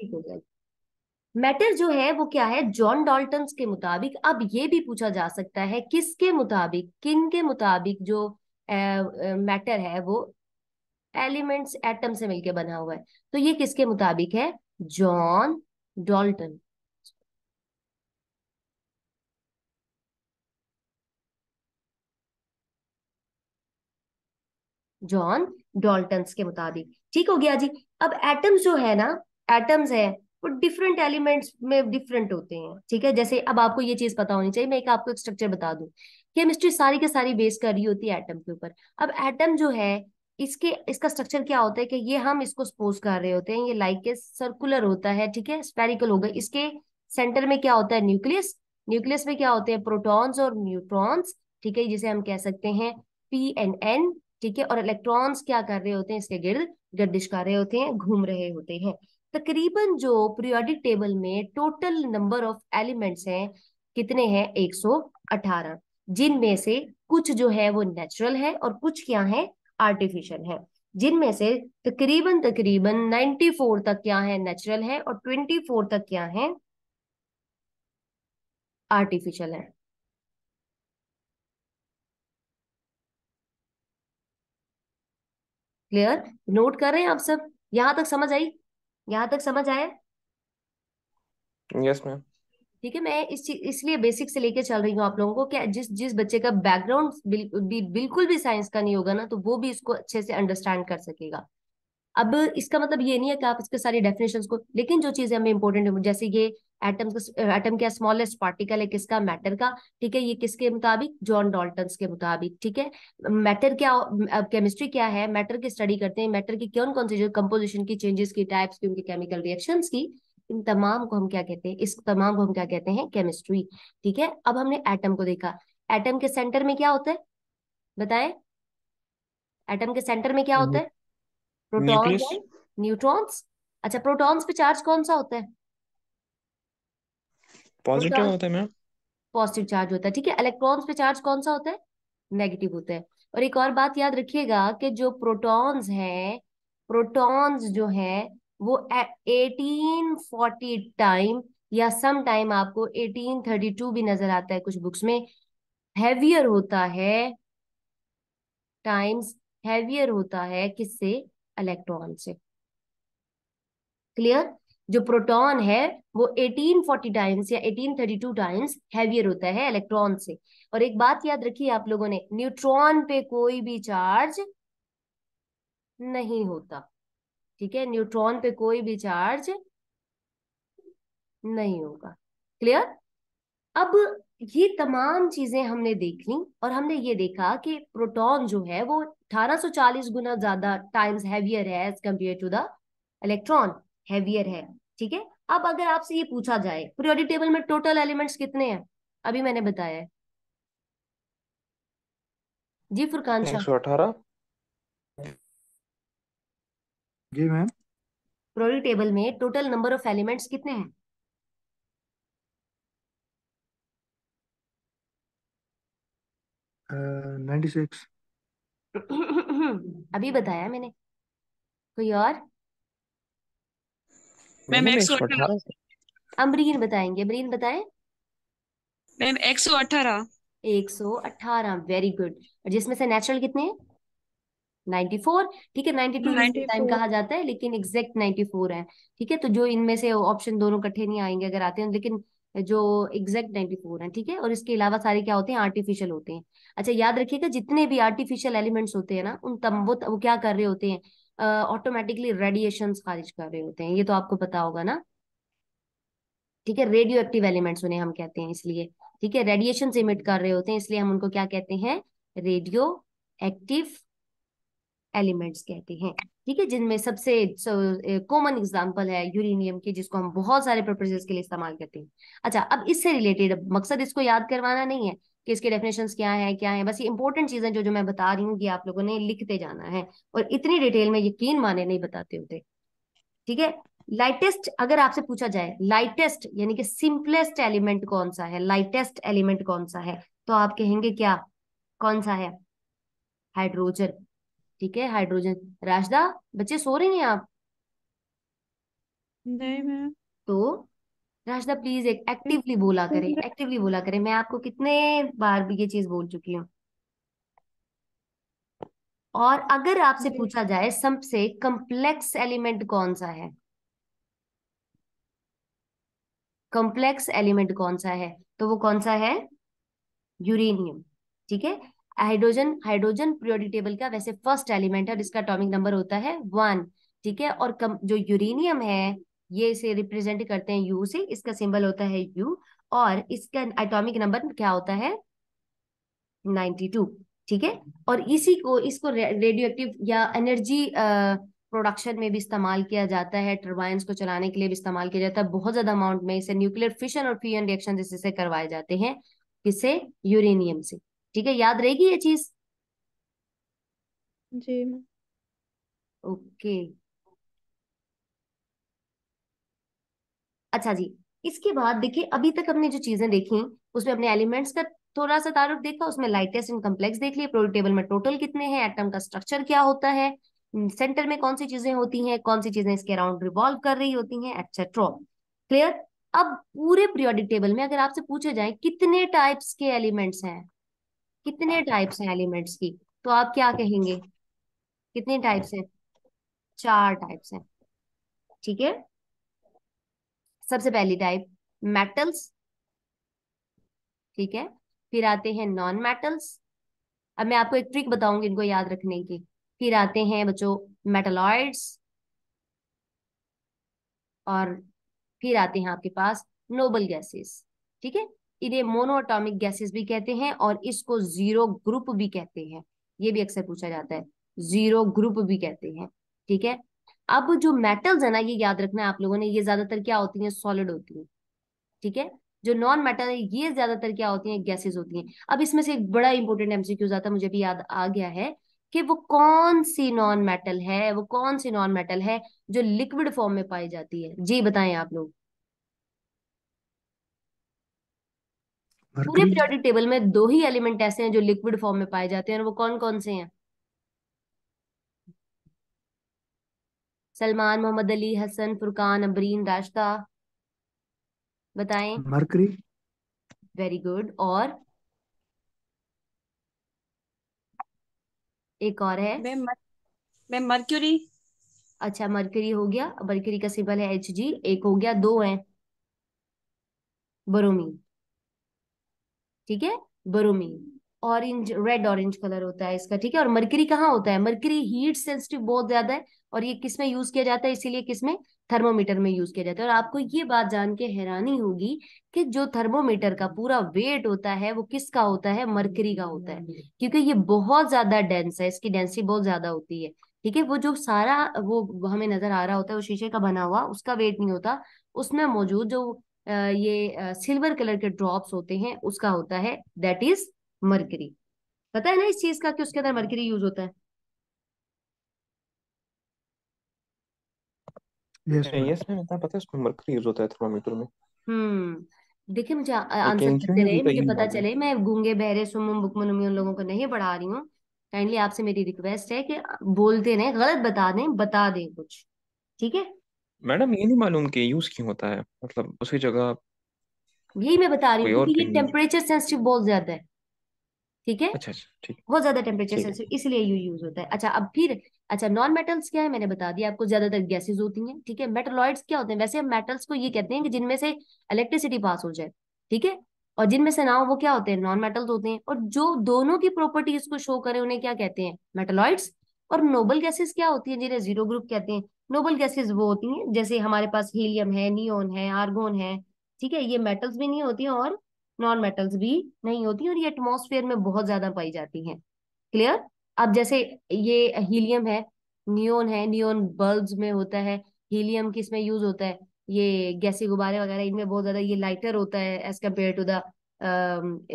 ठीक हो जाएगी मैटर जो है वो क्या है जॉन डॉल्टन के मुताबिक अब ये भी पूछा जा सकता है किसके मुताबिक किन के मुताबिक जो मैटर है वो एलिमेंट्स एटम से मिलके बना हुआ है तो ये किसके मुताबिक है जॉन डॉल्टन जॉन डॉल्टन के मुताबिक ठीक हो गया जी अब एटम्स जो है ना एटम्स हैं वो डिफरेंट एलिमेंट्स में डिफरेंट होते हैं ठीक है जैसे अब आपको ये चीज पता होनी चाहिए मैं एक आपको एक स्ट्रक्चर बता दूं केमिस्ट्री सारी के सारी बेस कर रही होती है एटम के ऊपर अब एटम जो है इसके इसका स्ट्रक्चर क्या होता है कि ये हम इसको सपोज कर रहे होते हैं ये लाइक के सर्कुलर होता है ठीक है स्पेरिकल होगा इसके सेंटर में क्या होता है न्यूक्लियस न्यूक्लियस में क्या होते हैं प्रोटॉन्स और न्यूट्रॉन्स ठीक है जिसे हम कह सकते हैं पी एंड एन ठीक है और इलेक्ट्रॉन्स क्या कर रहे होते हैं इसके गिर्द गर्दिश कर रहे होते हैं घूम रहे होते हैं तकरीबन जो पीरियोडिक टेबल में टोटल नंबर ऑफ एलिमेंट्स हैं कितने हैं 118 जिनमें से कुछ जो है वो नेचुरल है और कुछ क्या है आर्टिफिशियल है जिनमें से तकरीबन तकरीबन 94 तक क्या है नेचुरल है और 24 तक क्या है आर्टिफिशियल है क्लियर नोट कर रहे हैं आप सब यहां तक समझ आई यहाँ तक समझ आया यस मैम ठीक है मैं इस इसलिए बेसिक से लेके चल रही हूँ आप लोगों को कि जिस जिस बच्चे का बैकग्राउंड बिल, भी बिल्कुल भी साइंस का नहीं होगा ना तो वो भी इसको अच्छे से अंडरस्टैंड कर सकेगा अब इसका मतलब ये नहीं है कि आप इसके सारी डेफिनेशन को लेकिन जो चीजें हमें इंपॉर्टेंट जैसे ये एटम एटम क्या स्मॉलेस्ट पार्टिकल है किसका मैटर का ठीक है ये किसके मुताबिक जॉन डॉल्टन के मुताबिक ठीक है मैटर क्या केमिस्ट्री क्या है मैटर की स्टडी करते हैं मैटर की कौन कौन सी जो कंपोजिशन की चेंजेस की टाइप्स की उनके केमिकल रिएक्शन की इन तमाम को हम क्या कहते हैं इस तमाम को हम क्या कहते हैं केमिस्ट्री ठीक है अब हमने एटम को देखा एटम के सेंटर में क्या होता है बताएं एटम के सेंटर में क्या होता है प्रोटॉन्स न्यूट्रॉन्स अच्छा प्रोटॉन्स पे चार्ज कौन सा होता है पॉजिटिव होता है मैम पॉजिटिव चार्ज होता है ठीक है इलेक्ट्रॉन्स पे चार्ज कौन सा होता है नेगेटिव होता है और एक और बात याद रखिएगा कि जो प्रोटॉन्स हैं प्रोटॉन्स जो हैं वो 1840 टाइम या सम टाइम आपको 1832 भी नजर आता है कुछ बुक्स में हैवियर होता है टाइम्स हैवियर होता है किससे इलेक्ट्रॉन से क्लियर जो प्रोटॉन है वो 1840 टाइम्स या 1832 टाइम्स हैवियर होता है इलेक्ट्रॉन से और एक बात याद रखिए आप लोगों ने न्यूट्रॉन पे कोई भी चार्ज नहीं होता ठीक है न्यूट्रॉन पे कोई भी चार्ज नहीं होगा क्लियर अब ये तमाम चीजें हमने देख ली और हमने ये देखा कि प्रोटॉन जो है वो 1840 गुना ज्यादा टाइम्स हैवियर है as compare to the electron heavier है ठीक है अब अगर आपसे ये पूछा जाए पीरियोडिक टेबल में टोटल एलिमेंट्स कितने हैं अभी मैंने बताया जी Furqan ji ma'am periodic table में टोटल नंबर ऑफ एलिमेंट्स कितने हैं नाइन्टी uh, सिक्स अभी बताया मैंने कोई और मैम अमरीन बताएंगे अमरीन बताएं मैम एक सौ अठारह एक सौ अठारह वेरी गुड और जिसमें से नेचुरल कितने नाइन्टी फोर ठीक है 92 टाइम कहा जाता है लेकिन एग्जैक्ट फोर है ठीक है तो जो इनमें से ऑप्शन दोनों कट्ठे नहीं आएंगे अगर आते हैं लेकिन जो एग्जैक्ट फोर है ठीक है और इसके अलावा सारे क्या होते हैं आर्टिफिशियल होते हैं अच्छा याद रखिएगा जितने भी आर्टिफिशियल एलिमेंट्स होते हैं ना उन तम वो, वो क्या कर रहे होते हैं ऑटोमेटिकली रेडिएशन खारिज कर रहे होते हैं ये तो आपको पता होगा ना ठीक है रेडियो एक्टिव एलिमेंट्स उन्हें हम कहते हैं इसलिए ठीक है रेडिएशन इमिट कर रहे होते हैं इसलिए हम उनको क्या कहते हैं रेडियो एक्टिव एलिमेंट्स कहते हैं ठीक है जिनमें सबसे कॉमन so, एग्जाम्पल है यूरेनियम की जिसको हम बहुत सारे पर्पजेस के लिए इस्तेमाल करते हैं अच्छा अब इससे रिलेटेड मकसद इसको याद करवाना नहीं है कि इसके डेफिनेशंस क्या है क्या है बस ये इंपॉर्टेंट चीजें जो जो मैं बता रही हूँ कि आप लोगों ने लिखते जाना है और इतनी डिटेल में यकीन माने नहीं बताते होते ठीक है लाइटेस्ट अगर आपसे पूछा जाए लाइटेस्ट यानी कि सिंपलेस्ट एलिमेंट कौन सा है लाइटेस्ट एलिमेंट कौन सा है तो आप कहेंगे क्या कौन सा है हाइड्रोजन ठीक है हाइड्रोजन राजदा बच्चे सो रहे हैं आप नहीं मैम तो राशिदा प्लीज एक एक्टिवली हम्म। बोला हम्म। करें एक्टिवली बोला करें मैं आपको कितने बार भी ये चीज बोल चुकी हूँ और अगर आपसे हम्म। पूछा जाए सबसे कंप्लेक्स एलिमेंट कौन सा है कॉम्प्लेक्स एलिमेंट कौन सा है तो वो कौन सा है यूरेनियम ठीक है हाइड्रोजन हाइड्रोजन प्रियोडिटेबल टेबल का वैसे फर्स्ट एलिमेंट है जिसका अटोमिक नंबर होता है वन ठीक है और कम, जो यूरेनियम है ये इसे रिप्रेजेंट करते हैं यू से इसका सिंबल होता है यू और इसका एटॉमिक नंबर क्या होता है टू ठीक है और इसी को इसको रेडियो एक्टिव या एनर्जी प्रोडक्शन में भी इस्तेमाल किया जाता है टर्बाइन को चलाने के लिए भी इस्तेमाल किया जाता है बहुत ज्यादा अमाउंट में इसे न्यूक्लियर फिशन और फ्यूजन रिएक्शन जैसे करवाए जाते हैं किससे यूरेनियम से ठीक है याद रहेगी ये चीज जी ओके अच्छा जी इसके बाद देखिए अभी तक हमने जो चीजें देखी उसमें अपने एलिमेंट्स का थोड़ा सा तारुफ देखा उसमें लाइटेस्ट एंड कम्प्लेक्स देख लिया प्रोडक्ट टेबल में टोटल कितने हैं एटम का स्ट्रक्चर क्या होता है सेंटर में कौन सी चीजें होती हैं कौन सी चीजें इसके अराउंड रिवॉल्व कर रही होती हैं एक्सेट्रा क्लियर अब पूरे पीरियोडिक टेबल में अगर आपसे पूछे जाए कितने टाइप्स के एलिमेंट्स हैं कितने टाइप्स हैं एलिमेंट्स की तो आप क्या कहेंगे कितने टाइप्स हैं चार टाइप्स हैं ठीक है सबसे पहली टाइप मेटल्स ठीक है फिर आते हैं नॉन मेटल्स अब मैं आपको एक ट्रिक बताऊंगी इनको याद रखने की फिर आते हैं बच्चों मेटलॉइड्स और फिर आते हैं आपके पास नोबल गैसेस ठीक है इन्हें मोनोटॉमिक गैसेस भी कहते हैं और इसको जीरो ग्रुप भी कहते हैं ये भी अक्सर पूछा जाता है जीरो ग्रुप भी कहते हैं ठीक है अब जो मेटल्स है ना ये याद रखना है आप लोगों ने ये ज्यादातर क्या होती है सॉलिड होती है ठीक है जो नॉन मेटल है ये ज्यादातर क्या होती है गैसेज होती है अब इसमें से एक बड़ा इंपॉर्टेंट एमसीक्यूज आता है मुझे भी याद आ गया है कि वो कौन सी नॉन मेटल है वो कौन सी नॉन मेटल है जो लिक्विड फॉर्म में पाई जाती है जी बताएं आप लोग पूरे पीरियोडिक टेबल में दो ही एलिमेंट ऐसे हैं जो लिक्विड फॉर्म में पाए जाते हैं और वो कौन कौन से हैं सलमान मोहम्मद अली हसन फुरकान अबरीन राश्ता बताएं मरकरी वेरी गुड और एक और है मैम मैम मर्क्यूरी अच्छा मर्क्यूरी हो गया मर्क्यूरी का सिंबल है एच जी एक हो गया दो है बरोमीन ठीक है bromine orange red orange colour होता है इसका ठीक है और मरकरी कहाँ होता है मर्करी हीट सेंसिटिव बहुत ज्यादा है और ये किस में यूज किया जाता है इसीलिए किस में थर्मोमीटर में यूज किया जाता है और आपको ये बात जान के हैरानी होगी कि जो थर्मोमीटर का पूरा वेट होता है वो किसका होता है मरकरी का होता है क्योंकि ये बहुत ज्यादा डेंस है इसकी डेंसिटी बहुत ज्यादा होती है ठीक है वो जो सारा वो हमें नजर आ रहा होता है वो शीशे का बना हुआ उसका वेट नहीं होता उसमें मौजूद जो ये सिल्वर कलर के ड्रॉप्स होते हैं उसका होता है दैट इज मरकरी पता है ना इस चीज का कि उसके अंदर हाँ। मरकरी यूज होता है यस यस मैम इतना पता है उसमें मरकरी यूज होता है थर्मामीटर में हम्म देखिए मुझे आंसर करते रहे मुझे पता चले मैं गूंगे बहरे सुमुम बुकमनुमी उन लोगों को नहीं पढ़ा रही हूँ काइंडली आपसे मेरी रिक्वेस्ट है कि बोलते नहीं गलत बता दें बता दें कुछ ठीक है मैडम ये नहीं मालूम कि यूज क्यों होता है मतलब उसी जगह यही मैं बता रही हूँ ये टेम्परेचर सेंसिटिव बहुत ज्यादा है ठीक है अच्छा, अच्छा ठीक बहुत ज्यादा टेम्परेचर सेंसिटिव इसलिए यू यूज होता है अच्छा अब फिर अच्छा नॉन मेटल्स क्या है मैंने बता दिया आपको ज्यादातर गैसेज होती हैं ठीक है मेटलॉइड्स क्या होते हैं वैसे हम मेटल्स को ये कहते हैं कि जिनमें से इलेक्ट्रिसिटी पास हो जाए ठीक है और जिनमें से ना हो वो क्या होते हैं नॉन मेटल्स होते हैं और जो दोनों की प्रॉपर्टीज को शो करें उन्हें क्या कहते हैं मेटलॉइड्स और नोबल गैसेस क्या होती है जिन्हें जीरो ग्रुप कहते हैं नोबल गैसेस वो होती हैं जैसे हमारे पास हीलियम है नियोन है आर्गोन है ठीक है ये मेटल्स भी नहीं होती और नॉन मेटल्स भी नहीं होती और ये एटमोसफेयर में बहुत ज्यादा पाई जाती हैं क्लियर अब जैसे ये हीलियम है नियोन है नियोन बल्ब्स में होता है हीलियम किस में यूज होता है ये गैसी गुब्बारे वगैरह इनमें बहुत ज्यादा ये लाइटर होता है as compare to the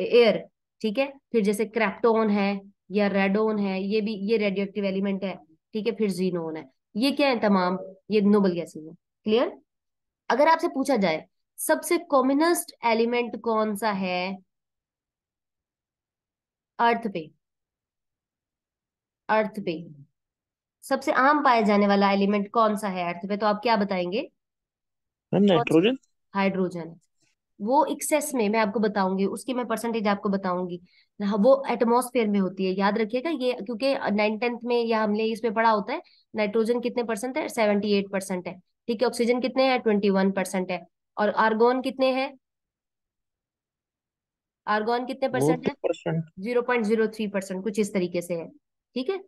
air ठीक है फिर जैसे क्रैप्टोन है या रेडोन है ये भी ये एक्टिव एलिमेंट है ठीक है फिर जीनोन है ये क्या है तमाम ये नोबल गैसेज है क्लियर अगर आपसे पूछा जाए सबसे कॉमनेस्ट एलिमेंट कौन सा है अर्थ पे अर्थ पे सबसे आम पाया जाने वाला एलिमेंट कौन सा है अर्थ पे तो आप क्या बताएंगे नाइट्रोजन हाइड्रोजन वो एक्सेस में मैं आपको बताऊंगी उसकी मैं परसेंटेज आपको बताऊंगी हाँ, वो एटमोसफेयर में होती है याद रखिएगा ये क्योंकि नाइन टेंथ में या हमने इसमें पढ़ा होता है नाइट्रोजन कितने परसेंट है सेवेंटी एट परसेंट है ठीक है ऑक्सीजन कितने हैं ट्वेंटी वन परसेंट है और आर्गोन कितने हैं आर्गोन कितने परसेंट है zero point zero three percent कुछ इस तरीके से है ठीक है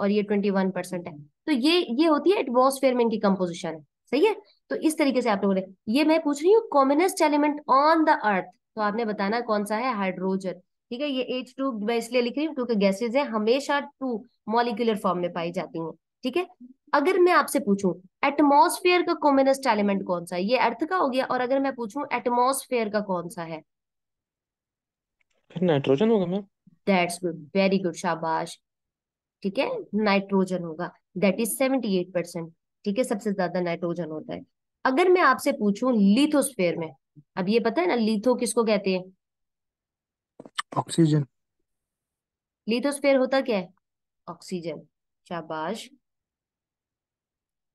और ये ट्वेंटी वन परसेंट है तो ये ये होती है एटमोस्फेयर में इनकी कंपोजिशन है सही है तो इस तरीके से आप लोगों ने ये मैं पूछ रही हूँ commonest element on the earth तो आपने बताना कौन सा है हाइड्रोजन ठीक है ये एच टू मैं इसलिए लिख रही हूँ क्योंकि गैसेज है हमेशा टू मॉलिकुलर फॉर्म में पाई जाती है ठीक है अगर मैं आपसे पूछूं एटमॉस्फेयर का कॉम्युनिस्ट एलिमेंट कौन सा है ये अर्थ का हो गया और अगर मैं पूछूं एटमॉस्फेयर का कौन सा है फिर नाइट्रोजन होगा ma'am that's good very good शाबाश ठीक है नाइट्रोजन होगा that is seventy eight percent ठीक है सबसे ज्यादा नाइट्रोजन होता है अगर मैं आपसे पूछूं लिथोस्फेयर में अब ये पता है ना लिथो किसको कहते हैं ऑक्सीजन लिथोस्फेयर होता क्या है ऑक्सीजन शाबाश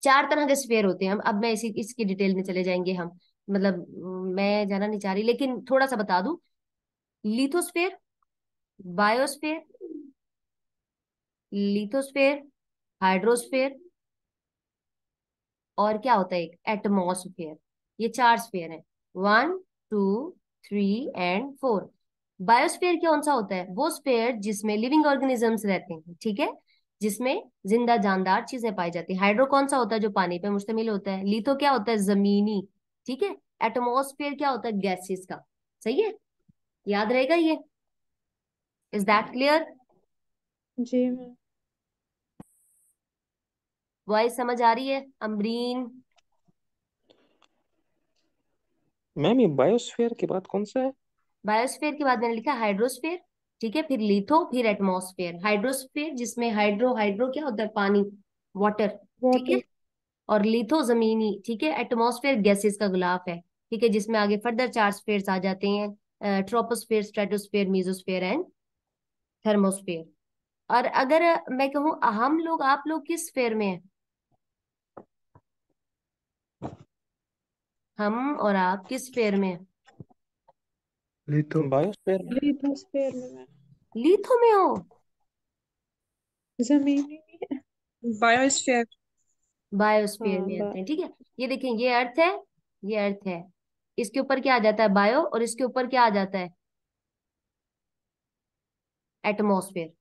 चार तरह के स्फेयर होते हैं अब मैं इसी इसकी डिटेल में चले जाएंगे हम मतलब मैं जाना नहीं चाह रही लेकिन थोड़ा सा बता दू लिथोस्फेयर बायोस्फेयर लिथोस्फेयर हाइड्रोस्फेयर और क्या होता है एक एटमोस्फेयर ये चार स्फेयर हैं one two three and four biosphere कौन सा होता है वो स्फेयर जिसमें लिविंग ऑर्गेनिजम्स रहते हैं ठीक है जिसमें जिंदा जानदार चीजें पाई जाती है हाइड्रो कौन सा होता है जो पानी पे मुश्तमिल होता है लीथो तो क्या होता है जमीनी ठीक है एटमोस्फेयर क्या होता है गैसेस का सही है याद रहेगा ये इज दैट क्लियर जी वॉइस समझ आ रही है अमरीन मैम ये बायोस्फीयर के बाद कौन सा है बायोस्फीयर के बाद मैंने लिखा हाइड्रोस्फीयर ठीक है फिर लिथो फिर एटमोस्फेयर हाइड्रोस्फेयर जिसमें हाइड्रो हाइड्रो क्या होता है पानी वाटर ठीक है और लिथो जमीनी ठीक है एटमोस्फेयर गैसेस का गुलाफ है ठीक है जिसमें आगे फर्दर चार स्पेयर आ जाते हैं troposphere stratosphere mesosphere and thermosphere और अगर मैं कहूँ हम लोग आप लोग किस फेयर में है हम और आप किस फेयर में है लिथो बायोस्फीयर लिथोस्फीयर लिथो में हो जमीन बायोस्फीयर बायोस्फीयर में आते हाँ, हैं ठीक है ये देखें ये अर्थ है ये अर्थ है इसके ऊपर क्या आ जाता है बायो और इसके ऊपर क्या आ जाता है एटमोसफेयर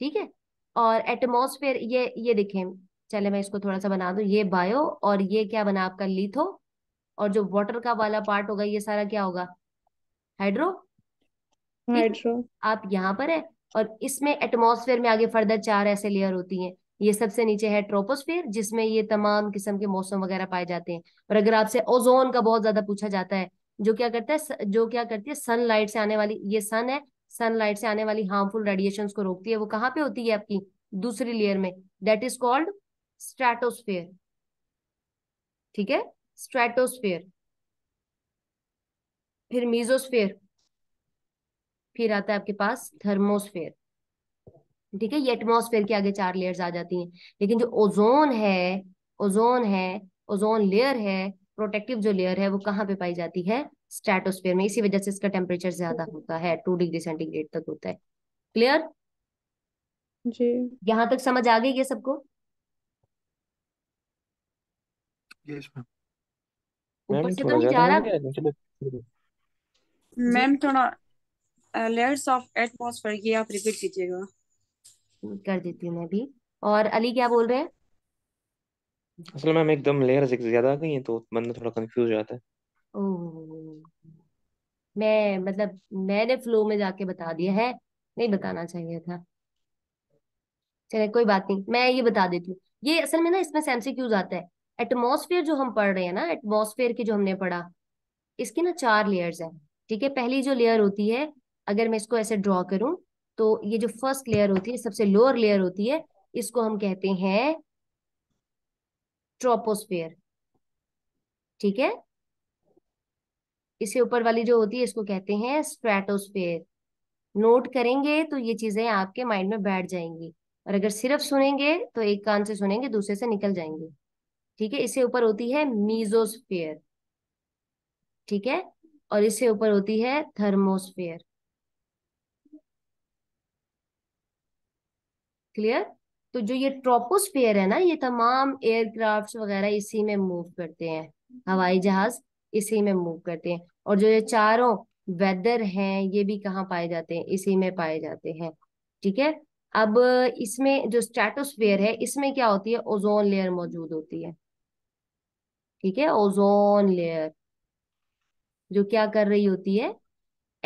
ठीक है और एटमोसफेयर ये ये देखें चले मैं इसको थोड़ा सा बना दू ये बायो और ये क्या बना आपका लिथो और जो वाटर का वाला पार्ट होगा ये सारा क्या होगा हाइड्रो हाइड्रो आप यहाँ पर है और इसमें एटमोसफेयर में आगे फर्दर चार ऐसे लेयर होती हैं ये सबसे नीचे है ट्रोपोस्फेयर जिसमें ये तमाम किस्म के मौसम वगैरह पाए जाते हैं और अगर आपसे ओजोन का बहुत ज्यादा पूछा जाता है जो क्या करता है जो क्या करती है सनलाइट से आने वाली ये सन है सनलाइट से आने वाली हार्मफुल रेडिएशन को रोकती है वो कहाँ पे होती है आपकी दूसरी लेयर में दैट इज कॉल्ड स्ट्रेटोस्फेयर ठीक है स्ट्रेटोस्फेयर फिर मीजोस्फेयर फिर आता है आपके पास थर्मोस्फेयर ठीक है ये एटमोस्फेयर के आगे चार लेयर्स आ जाती हैं लेकिन जो ओजोन है ओजोन है ओजोन लेयर है प्रोटेक्टिव जो लेयर है वो कहाँ पे पाई जाती है स्ट्रेटोस्फेयर में इसी वजह से इसका टेम्परेचर ज्यादा होता है टू डिग्री सेंटीग्रेड तक होता है क्लियर जी यहाँ तक समझ आ गई ये सबको ऊपर से तो नहीं जा रहा मैम थोड़ा लेयर्स ऑफ एटमॉस्फेयर ये आप रिपीट कीजिएगा कर देती हूँ मैं भी और अली क्या बोल रहे हैं असल में एकदम लेयर्स एक ज्यादा आ गई हैं तो बंदा थोड़ा कंफ्यूज हो जाता है ओ मैं मतलब मैंने फ्लो में जाके बता दिया है नहीं बताना चाहिए था चले कोई बात नहीं मैं ये बता देती हूँ ये असल में ना इसमें से क्यूज आता है एटमॉस्फेयर जो हम पढ़ रहे हैं ना एटमॉस्फेयर की जो हमने पढ़ा इसकी ना चार लेयर्स हैं ठीक है पहली जो लेयर होती है अगर मैं इसको ऐसे ड्रॉ करूं तो ये जो फर्स्ट लेयर होती है सबसे लोअर लेयर होती है इसको हम कहते हैं ट्रोपोस्फेयर ठीक है इसके ऊपर वाली जो होती है इसको कहते हैं स्ट्रेटोस्फेयर नोट करेंगे तो ये चीजें आपके माइंड में बैठ जाएंगी और अगर सिर्फ सुनेंगे तो एक कान से सुनेंगे दूसरे से निकल जाएंगे ठीक है इसके ऊपर होती है मीजोस्फेयर ठीक है और इससे ऊपर होती है थर्मोस्फेयर क्लियर तो जो ये ट्रोपोस्फेयर है ना ये तमाम एयरक्राफ्ट वगैरह इसी में मूव करते हैं हवाई जहाज इसी में मूव करते हैं और जो ये चारों वेदर हैं ये भी कहाँ पाए जाते हैं इसी में पाए जाते हैं ठीक है अब इसमें जो स्ट्रेटोस्फेयर है इसमें क्या होती है ओजोन लेयर मौजूद होती है ठीक है ओजोन लेयर जो क्या कर रही होती है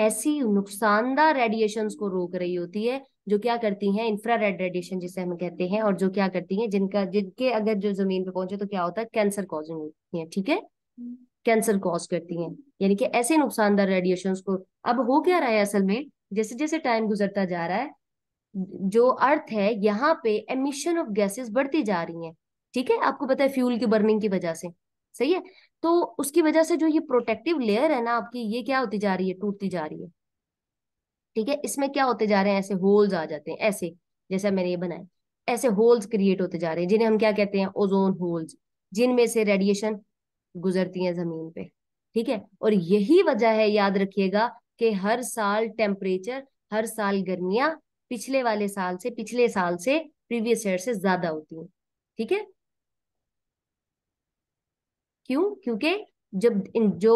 ऐसी नुकसानदार रेडिएशन को रोक रही होती है जो क्या करती हैं रेड रेडिएशन जिसे हम कहते हैं और जो क्या करती हैं जिनका जिनके अगर जो जमीन पे पहुंचे तो क्या होता है कैंसर कॉजिंग होती है ठीक है कैंसर कॉज करती हैं यानी कि ऐसे नुकसानदार रेडिएशन को अब हो क्या रहा है असल में जैसे जैसे टाइम गुजरता जा रहा है जो अर्थ है यहाँ पे एमिशन ऑफ गैसेस बढ़ती जा रही है ठीक है आपको पता है फ्यूल की बर्निंग की वजह से सही है तो उसकी वजह से जो ये प्रोटेक्टिव लेयर है ना आपकी ये क्या होती जा रही है टूटती जा रही है ठीक है इसमें क्या होते जा रहे हैं ऐसे होल्स आ जाते हैं ऐसे जैसा मैंने ये बनाया ऐसे होल्स क्रिएट होते जा रहे हैं जिन्हें हम क्या कहते हैं ओजोन होल्स जिनमें से रेडिएशन गुजरती है जमीन पे ठीक है और यही वजह है याद रखिएगा कि हर साल टेम्परेचर हर साल गर्मियां पिछले वाले साल से पिछले साल से प्रीवियस ईयर से ज्यादा होती है ठीक है क्यों क्योंकि जब जो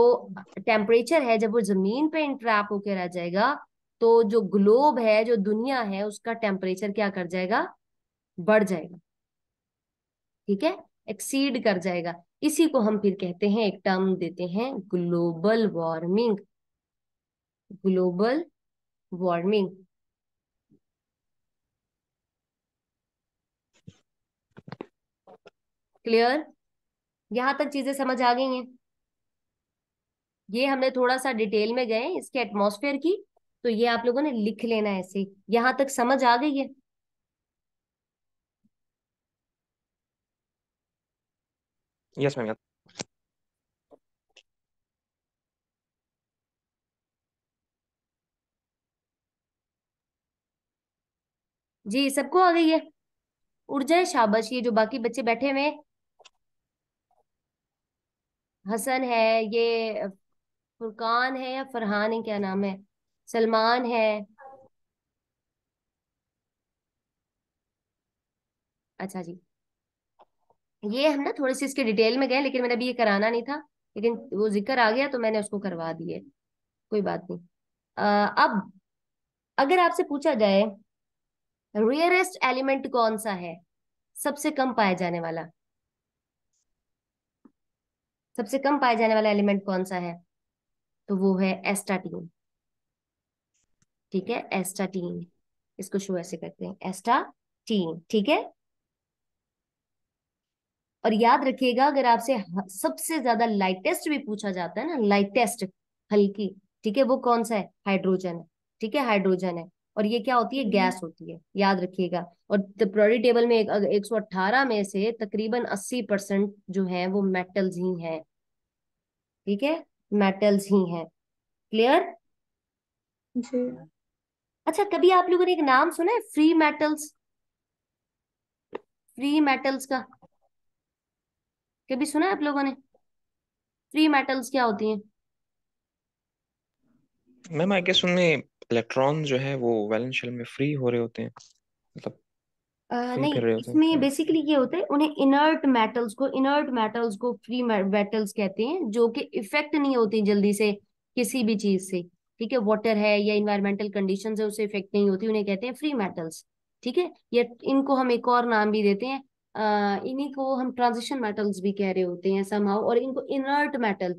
टेम्परेचर है जब वो जमीन पे इंट्रैप होकर रह जाएगा तो जो ग्लोब है जो दुनिया है उसका टेम्परेचर क्या कर जाएगा बढ़ जाएगा ठीक है एक्सीड कर जाएगा इसी को हम फिर कहते हैं एक टर्म देते हैं global warming global warming clear यहां तक चीजें समझ आ गई हैं ये हमने थोड़ा सा डिटेल में गए इसके एटमोसफेयर की तो ये आप लोगों ने लिख लेना है ऐसे यहां तक समझ आ गई है यस मैम जी सबको आ गई है उड़ शाबाश ये जो बाकी बच्चे बैठे हुए हैं हसन है ये फुरकान है या फरहान है क्या नाम है सलमान है अच्छा जी ये हम ना थोड़े से इसके डिटेल में गए लेकिन मैंने अभी ये कराना नहीं था लेकिन वो जिक्र आ गया तो मैंने उसको करवा दिए कोई बात नहीं आ, अब अगर आपसे पूछा जाए रियरेस्ट एलिमेंट कौन सा है सबसे कम पाया जाने वाला सबसे कम पाया जाने वाला एलिमेंट कौन सा है तो वो है एस्टाटीन ठीक है एस्टाटीन इसको शो ऐसे करते हैं एस्टाटीन ठीक है और याद रखिएगा अगर आपसे सबसे ज्यादा लाइटेस्ट भी पूछा जाता है ना लाइटेस्ट हल्की ठीक है वो कौन सा है हाइड्रोजन है ठीक है हाइड्रोजन है और ये क्या होती है हम्म। गैस होती है याद रखिएगा और प्रोडी टेबल में एक सौ अट्ठारह में से तकरीबन अस्सी परसेंट जो है वो मेटल्स ही हैं ठीक है मेटल्स ही हैं क्लियर अच्छा कभी आप लोगों ने एक नाम सुना है फ्री मेटल्स फ्री मेटल्स का कभी सुना है आप लोगों ने फ्री मेटल्स क्या होती हैं मैम आई गेस उनमें इलेक्ट्रॉन जो है वो वैलेंस शेल में फ्री हो रहे होते हैं मतलब नहीं इसमें बेसिकली हाँ। ये होता है उन्हें इनर्ट मेटल्स को इनर्ट मेटल्स को फ्री मेटल्स कहते हैं जो कि इफेक्ट नहीं होती जल्दी से किसी भी चीज से ठीक है वाटर है या इन्वायरमेंटल कंडीशन है उसे इफेक्ट नहीं होती उन्हें कहते हैं फ्री मेटल्स ठीक है या इनको हम एक और नाम भी देते हैं इन्हीं को हम ट्रांजिशन मेटल्स भी कह रहे होते हैं हाउ और इनको इनर्ट मेटल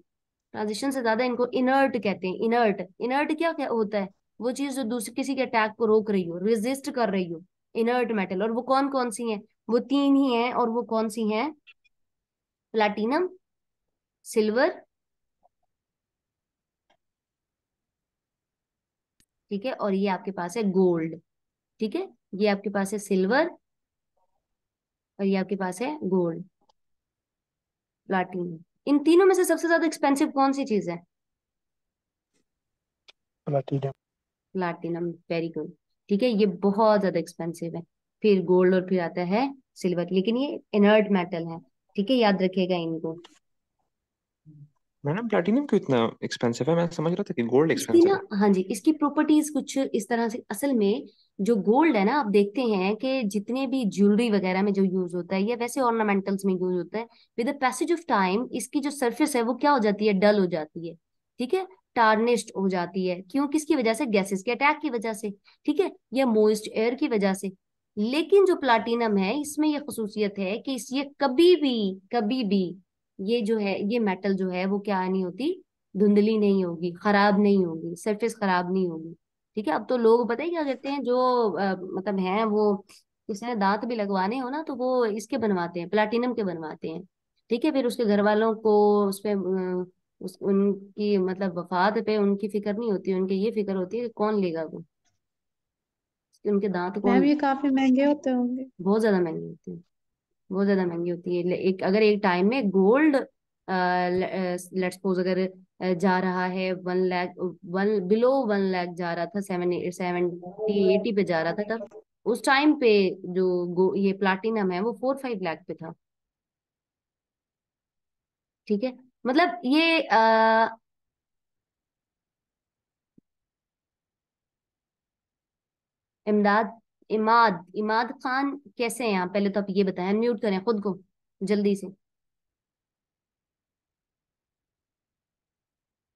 ट्रांजिशन से ज्यादा इनको इनर्ट कहते हैं इनर्ट इनर्ट क्या क्या होता है वो चीज जो दूसरे किसी के अटैक को रोक रही हो रेजिस्ट कर रही हो इनर्ट मेटल और वो कौन कौन सी है वो तीन ही है और वो कौन सी है प्लाटिनम सिल्वर ठीक है और ये आपके पास है गोल्ड ठीक है ये आपके पास है सिल्वर और ये आपके पास है गोल्ड प्लाटिनम इन तीनों में से सबसे ज्यादा एक्सपेंसिव कौन सी चीज है प्लाटिनम प्लैटिनम वेरी गुड ठीक है ये बहुत ज्यादा एक्सपेंसिव है फिर गोल्ड और फिर आता है सिल्वर लेकिन ये इनर्ट मेटल है ठीक है याद रखेगा इनको मैडम प्लैटिनम क्यों इतना एक्सपेंसिव है मैं समझ रहा था कि गोल्ड एक्सपेंसिव ना हाँ जी इसकी प्रॉपर्टीज कुछ इस तरह से असल में जो गोल्ड है ना आप देखते हैं कि जितने भी ज्वेलरी वगैरह में जो यूज होता है या वैसे ऑर्नामेंटल्स में यूज होता है with the passage of time इसकी जो सरफेस है वो क्या हो जाती है डल हो जाती है ठीक है टार्निश्ड हो जाती है क्यों किसकी वजह से गैसेस के अटैक की वजह से ठीक है या मोइस्ट एयर की वजह से लेकिन जो प्लाटिनम है इसमें यह खसूसियत है कि इस ये कभी भी कभी भी ये जो है ये मेटल जो है वो क्या नहीं होती धुंधली नहीं होगी खराब नहीं होगी सरफेस खराब नहीं होगी ठीक है अब तो लोग पता ही क्या कहते हैं जो आ, मतलब है वो किसी ने दांत भी लगवाने हो ना तो वो इसके बनवाते हैं प्लाटिनम के बनवाते हैं ठीक है फिर उसके घर वालों को उसमें उस उनकी मतलब वफात पे उनकी फिक्र नहीं होती उनके ये फिक्र होती है कि कौन लेगा वो उनके दांत कौन मैम ये काफी महंगे होते होंगे बहुत ज्यादा महंगे होते हैं बहुत ज्यादा महंगी होती है एक अगर एक टाइम में गोल्ड लेट्स सपोज अगर जा रहा है one lakh one below one lakh जा रहा था सेवन सेवेंटी एटी पे जा रहा था तब उस टाइम पे जो ये प्लाटिनम है वो फोर फाइव लैक पे था ठीक है मतलब ये आ, इमदाद इमाद इमाद खान कैसे हैं आप पहले तो आप ये बताएं म्यूट करें खुद को जल्दी से